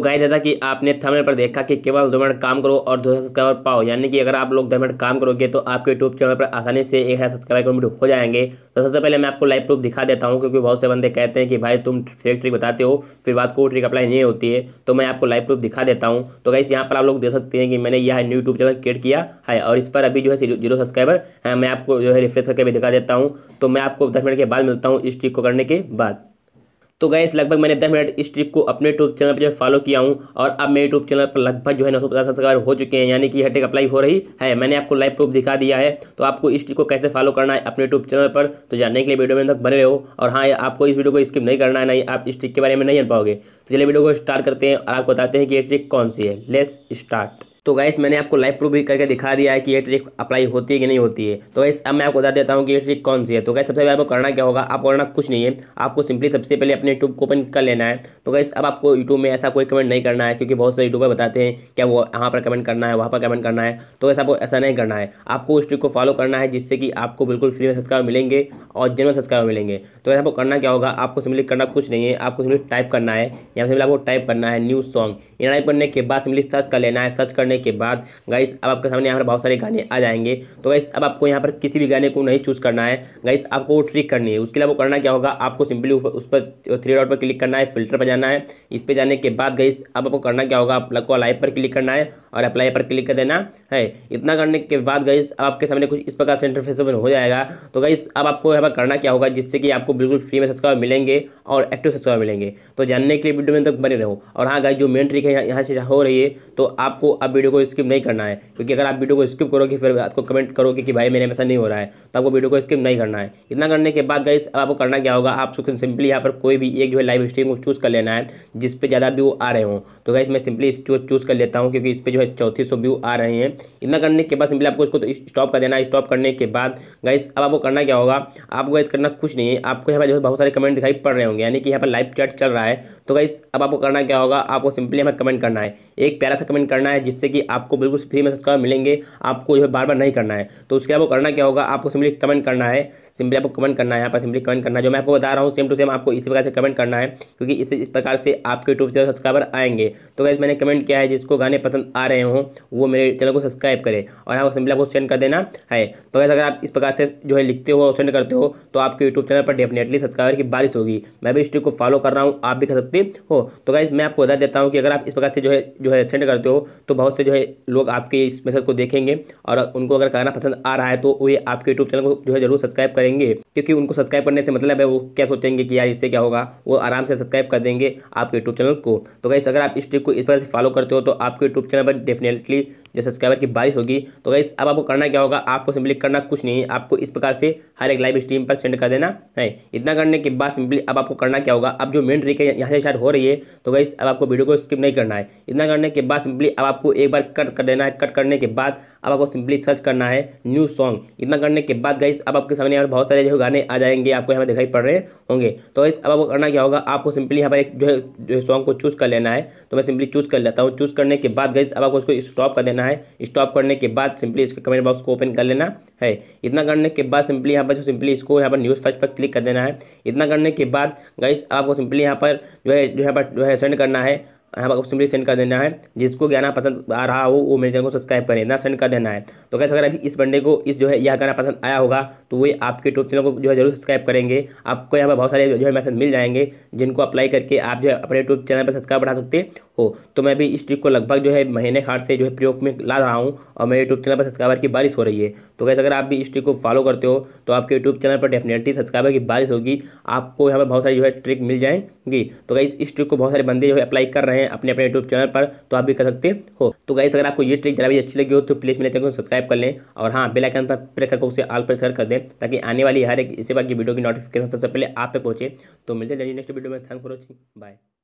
तो गाय जैसा कि आपने थंबनेल पर देखा कि केवल दो मिनट काम करो और दो सब्सक्राइबर पाओ यानी कि अगर आप लोग दो मिनट काम करोगे तो आपके यूट्यूब चैनल पर आसानी से एक हज़ार सब्सक्राइबर कमेंट हो जाएंगे तो सबसे पहले मैं आपको लाइव प्रूफ दिखा देता हूँ क्योंकि बहुत से बंदे कहते हैं कि भाई तुम फेक ट्रिक बताते हो फिर बात को ट्रिक अप्लाई नहीं होती है तो मैं आपको लाइव प्रूफ दिखा देता हूँ तो गाइस यहाँ पर आप लोग देख सकते हैं कि मैंने यह न्यू यूट्यूब चैनल क्रिएट किया है और इस पर अभी जो है जीरो सब्सक्राइबर मैं आपको जो है रिफ्रेश करके भी दिखा देता हूँ तो मैं आपको दस मिनट के बाद मिलता हूँ इस ट्रिक को करने के बाद तो गैस लगभग मैंने दस मिनट इस ट्रिक को अपने यूट्यूब चैनल पर जो है फॉलो किया हूँ और अब मेरे यूट्यूब चैनल पर लगभग जो है नौ सौ पचास सब्सक्राइबर हो चुके हैं यानी कि यह ट्रिक अप्लाई हो रही है मैंने आपको लाइव प्रूफ दिखा दिया है तो आपको इस ट्रिक को कैसे फॉलो करना है अपने यूट्यूब चैनल पर तो जानने के लिए वीडियो में तक बने रहो और हाँ आपको इस वीडियो को स्किप नहीं करना है नहीं आप इस ट्रिक के बारे में नहीं जान पाओगे तो चलिए वीडियो को स्टार्ट करते हैं और आपको बताते हैं कि ये ट्रिक कौन सी है लेस स्टार्ट तो गाइस मैंने आपको लाइव प्रूफ भी करके दिखा दिया है कि ये ट्रिक अप्लाई होती है कि नहीं होती है तो गाइस अब मैं आपको बता देता हूँ कि ये ट्रिक कौन सी है तो गाइस सबसे पहले आपको करना क्या होगा आपको करना कुछ नहीं है आपको सिंपली सबसे पहले अपने यूट्यूब को ओपन कर लेना है तो गाइस अब आपको यूट्यूब में ऐसा कोई कमेंट नहीं करना है क्योंकि बहुत सारे यूट्यूबर बताते हैं क्या वो यहाँ पर कमेंट करना है वहाँ पर कमेंट करना है तो वैसे आपको ऐसा नहीं करना है आपको उस ट्रिक को फॉलो करना है जिससे कि आपको बिल्कुल फ्री में सब्सक्राइबर मिलेंगे और जनरल सब्सक्राइबर मिलेंगे तो वैसे आपको करना क्या होगा आपको सिंपली करना कुछ नहीं है आपको सिंपली टाइप करना है यहाँ सिंपली आपको टाइप करना है न्यू सॉन्ग इन टाइप करने के बाद सिंपली सर्च कर लेना है सर्च करना करने के बाद गाइस अब आपके सामने यहाँ पर बहुत सारे गाने आ जाएंगे तो गाइस अब आपको यहाँ पर किसी भी गाने को नहीं चूज़ करना है गाइस आपको वो ट्रिक करनी है उसके अलावा करना क्या होगा आपको सिंपली उस पर थ्री डॉट पर क्लिक करना है फिल्टर पर जाना है इस पर जाने के बाद गाइस अब आपको करना क्या होगा आप को लाइव पर क्लिक करना है और अप्लाई पर क्लिक कर देना है इतना करने के बाद गई अब आपके सामने कुछ इस प्रकार से इंटरफेस ओपन हो जाएगा तो गई अब आपको यहाँ पर करना क्या होगा जिससे कि आपको बिल्कुल फ्री में सब्सक्राइब मिलेंगे और एक्टिव सब्सक्राइब मिलेंगे तो जानने के लिए वीडियो में तक बने रहो और हाँ गाइस जो मेन ट्रिक है यहाँ से हो रही है तो आपको अब वीडियो को स्किप नहीं करना है क्योंकि अगर आप वीडियो को स्किप करोगे फिर आपको कमेंट करोगे कि भाई मेरे में ऐसा नहीं हो रहा है तो आपको वीडियो को स्किप नहीं करना है इतना करने के बाद गई अब आपको करना क्या होगा सुख सिंपली यहाँ पर कोई भी एक जो है लाइव स्ट्रीम को चूज़ कर लेना है जिस पर ज़्यादा वो आ रहे हो तो गाइस मैं सिंपली चूज़ कर लेता हूँ क्योंकि इस पर जो है चौंतीस सौ व्यू आ रहे हैं इतना करने के बाद सिंपली आपको इसको तो स्टॉप कर देना है स्टॉप करने के बाद गाइस अब आपको करना क्या होगा आपको गाइस करना कुछ नहीं है आपको यहाँ पर जो है बहुत सारे कमेंट दिखाई पड़ रहे होंगे यानी कि यहाँ पर लाइव चैट चल रहा है तो गाइस अब आपको करना क्या होगा आपको सिंपली हमें कमेंट करना है एक प्यारा सा कमेंट करना है जिससे कि आपको बिल्कुल फ्री में सब्सक्राइब मिलेंगे आपको जो है बार बार नहीं करना है तो उसके आपको करना क्या होगा आपको सिंपली कमेंट करना है सिंपली आपको कमेंट करना है यहाँ पर सिंपली कमेंट करना है जो मैं आपको बता रहा हूँ सेम टू सेम आपको इसी प्रकार से कमेंट करना है क्योंकि इस प्रकार से आपके यूट्यूब चैनल सब्सक्राइबर आएंगे तो गैस मैंने कमेंट किया है जिसको गाने पसंद आ रहे हो वो मेरे चैनल को सब्सक्राइब करें और आपको सिंपल आपको सेंड कर देना है तो अगर अगर आप इस प्रकार से जो है लिखते हो और सेंड करते हो तो आपके यूट्यूब चैनल पर डेफिनेटली सब्सक्राइबर की बारिश होगी मैं भी इस ट्रिक को फॉलो कर रहा हूँ आप भी कर सकते हो तो गाइज मैं आपको बता देता हूँ कि अगर आप इस प्रकार से जो है जो है सेंड करते हो तो बहुत से जो है लोग आपके इस मैसेज को देखेंगे और उनको अगर करना पसंद आ रहा है तो वे आपके यूट्यूब चैनल को जो है जरूर सब्सक्राइब करेंगे क्योंकि उनको सब्सक्राइब करने से मतलब है वो क्या सोचेंगे कि यार इससे क्या होगा वो आराम से सब्सक्राइब कर देंगे आपके यूट्यूब चैनल को तो गाइस अगर आप इस ट्रिक को इस प्रकार से फॉलो करते हो तो आपके यूट्यूब चैनल पर डेफिनेटली जो सब्सक्राइबर की बारिश होगी तो गाइस अब आपको करना क्या होगा आपको सिंपली करना कुछ नहीं है आपको इस प्रकार से हर एक लाइव स्ट्रीम पर सेंड कर देना है इतना करने के बाद सिंपली अब आपको करना क्या होगा अब जो मेन ट्रिक है यहाँ से स्टार्ट हो रही है तो गाइस अब आपको वीडियो को स्किप नहीं करना है इतना करने के बाद सिंपली अब आपको एक बार कट कर देना है कट करने के बाद अब आपको सिंपली सर्च करना है न्यू सॉन्ग इतना करने के बाद गाइस अब आपके सामने यहाँ बहुत सारे जो गाने आ जाएंगे आपको यहाँ पर दिखाई पड़ रहे होंगे तो गाइस अब आपको करना क्या होगा आपको सिंपली यहाँ पर एक जो है सॉन्ग को चूज़ कर लेना है तो मैं सिंपली चूज़ कर लेता हूँ चूज़ करने के बाद गाइस अब आपको उसको स्टॉप कर देना है स्टॉप करने के बाद सिंपली इसके कमेंट बॉक्स को ओपन कर लेना है इतना करने के बाद सिंपली यहाँ पर जो सिंपली इसको यहाँ पर न्यूज़ फर्स्ट पर क्लिक कर देना है इतना करने के बाद गाइस आपको सिंपली यहाँ पर जो है जो है पर जो है सेंड करना है यहाँ पर सिंपली सेंड कर देना है जिसको गाना पसंद आ रहा हो वो मेरे चैनल को सब्सक्राइब करें ना सेंड कर देना है तो कैसे अगर अभी इस बंडे को इस जो है यह गाना पसंद आया होगा तो वे आपके यूट्यूब चैनल को जो है जरूर सब्सक्राइब करेंगे आपको यहाँ पर बहुत सारे जो है मैसेज मिल जाएंगे जिनको अप्लाई करके आप जो है अपने यूट्यूब चैनल पर सब्सक्राइब बढ़ा सकते हो तो मैं भी इस ट्रिक को लगभग जो है महीने खाट से जो है प्रयोग में ला रहा हूँ और मेरे यूट्यूब चैनल पर सब्सक्राइबर की बारिश हो रही है तो कैसे अगर आप भी इस ट्रिक को फॉलो करते हो तो आपके यूट्यूब चैनल पर डेफिनेटली सब्सक्राइबर की बारिश होगी आपको यहाँ पर बहुत सारी जो है ट्रिक मिल जाएंगी तो कैसे इस ट्रिक को बहुत सारे बंदे जो है अप्लाई कर रहे हैं हैं अपने अपने यूट्यूब चैनल पर तो आप भी कर सकते हो तो गाइस अगर आपको ये ट्रिक जरा भी अच्छी लगी हो तो प्लीज़ मेरे चैनल को सब्सक्राइब कर लें और हाँ बेलाइकन पर प्रेस करके उसे आल पर शेयर कर दें ताकि आने वाली हर एक इसी बात की वीडियो की नोटिफिकेशन सबसे पहले आप तक पहुँचे तो मिलते हैं नेक्स्ट वीडियो में थैंक फॉर वॉचिंग बाय